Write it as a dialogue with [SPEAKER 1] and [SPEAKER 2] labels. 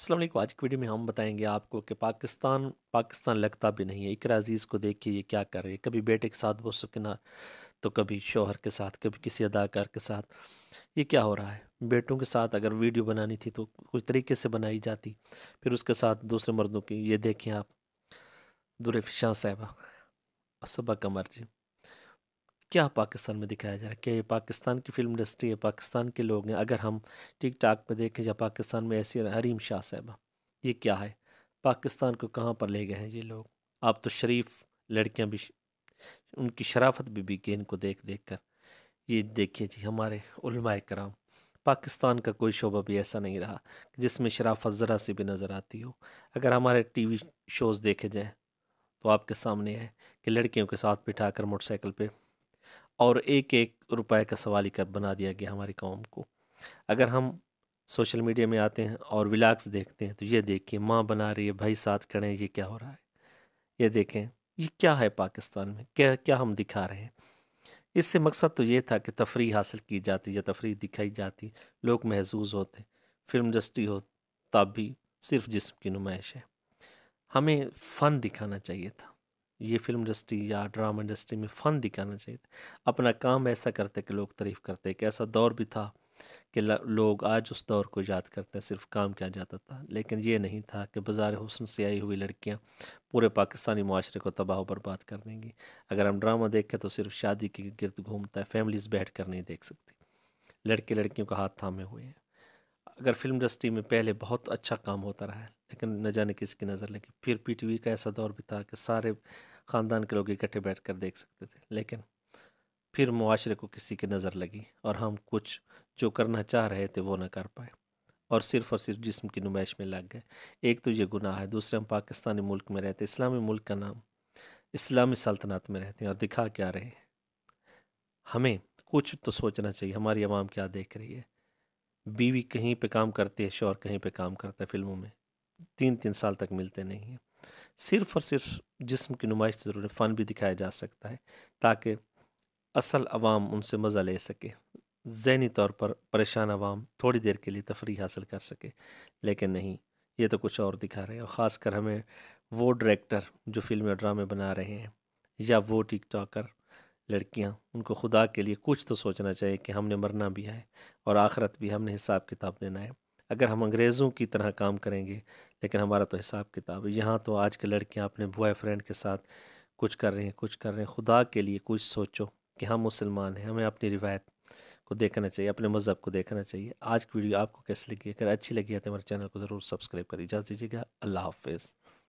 [SPEAKER 1] असल आज की वीडियो में हम बताएंगे आपको कि पाकिस्तान पाकिस्तान लगता भी नहीं है इकर अजीज़ को के ये क्या कर रही है कभी बेटे के साथ वो सुकना तो कभी शोहर के साथ कभी किसी अदाकार के साथ ये क्या हो रहा है बेटों के साथ अगर वीडियो बनानी थी तो कुछ तरीके से बनाई जाती फिर उसके साथ दूसरे मर्दों की ये देखें आप दुरफिशाह साहबा सबा कमर जी क्या पाकिस्तान में दिखाया जा रहा है क्या ये पाकिस्तान की फिल्म इंडस्ट्री है पाकिस्तान के लोग हैं अगर हम टिक टाक पर देखें या पाकिस्तान में ऐसी हरीम शाह साहबा ये क्या है पाकिस्तान को कहाँ पर ले गए हैं ये लोग आप तो शरीफ लड़कियाँ भी उनकी शराफत भी बिके इनको देख देख कर ये देखिए जी हमारे कराम पाकिस्तान का कोई शोबा भी ऐसा नहीं रहा जिसमें शराफत ज़रा सी भी नज़र आती हो अगर हमारे टीवी शोज़ देखे जाएँ तो आपके सामने है कि लड़कियों के साथ बिठा कर मोटरसाइकिल पर और एक एक रुपए का सवाली कर बना दिया गया हमारी कौम को अगर हम सोशल मीडिया में आते हैं और विलाक्स देखते हैं तो ये देखिए माँ बना रही है भाई साथ खड़े ये क्या हो रहा है ये देखें ये क्या है पाकिस्तान में क्या क्या हम दिखा रहे हैं इससे मकसद तो ये था कि तफरी हासिल की जाती या तफरी दिखाई जाती लोग महजूज होते फिल्म इंडस्ट्री हो तब भी सिर्फ जिसम की नुमाइश है हमें फ़न दिखाना चाहिए था ये फिल्म इंडस्ट्री या ड्रामा इंडस्ट्री में फ़न दिखाना चाहिए अपना काम ऐसा करते कि लोग तारीफ़ करते कि ऐसा दौर भी था कि लोग आज उस दौर को याद करते हैं सिर्फ काम किया जाता था लेकिन ये नहीं था कि बाज़ार हुसन से आई हुई लड़कियां पूरे पाकिस्तानी माशरे को तबाह बर्बाद कर देंगी अगर हम ड्रामा देखें तो सिर्फ शादी के गिरद घूमता है फैमिलीज बैठ कर नहीं देख सकती लड़के लड़कियों का हाथ थामे हुए हैं अगर फिल्म इंडस्ट्री में पहले बहुत अच्छा काम होता रहा है लेकिन न जाने किसकी नज़र लगी फिर पी टी वी का ऐसा दौर भी था कि सारे ख़ानदान के लोग इकट्ठे बैठ कर देख सकते थे लेकिन फिर मुआरे को किसी की नज़र लगी और हम कुछ जो करना चाह रहे थे वो ना कर पाए और सिर्फ़ और सिर्फ जिसम की नुमाइश में लग गए एक तो ये गुनाह है दूसरे हम पाकिस्तानी मुल्क में रहते इस्लामी मुल्क का नाम इस्लामी सल्तनत में रहते हैं और दिखा क्या रहे हैं हमें कुछ तो सोचना चाहिए हमारी आवाम क्या देख रही है बीवी कहीं पे काम करती है शोर कहीं पे काम करता है फिल्मों में तीन तीन साल तक मिलते नहीं हैं सिर्फ और सिर्फ जिसम की नुमाइश से ज़रूरी फ़न भी दिखाया जा सकता है ताकि असल आवाम उनसे मज़ा ले सके जहनी तौर पर परेशान आवाम थोड़ी देर के लिए तफरी हासिल कर सके लेकिन नहीं ये तो कुछ और दिखा रहे हैं और ख़ास कर हमें वो डायरेक्टर जो फिल्म और ड्रामे बना रहे हैं या वो टिक टॉकर लड़कियाँ उनको खुदा के लिए कुछ तो सोचना चाहिए कि हमने मरना भी है और आखरत भी हमने हिसाब किताब देना है अगर हम अंग्रेज़ों की तरह काम करेंगे लेकिन हमारा तो हिसाब किताब है यहाँ तो आज के लड़कियाँ अपने फ्रेंड के साथ कुछ कर रही हैं कुछ कर रहे हैं खुदा के लिए कुछ सोचो कि हम मुसलमान हैं हमें अपनी रिवायत को देखना चाहिए अपने मज़हब को देखना चाहिए आज की वीडियो आपको कैसी लगी अगर अच्छी लगी है तो हमारे चैनल को ज़रूर सब्सक्राइब करिए इजाज़ दीजिएगा अल्लाह हाफिज़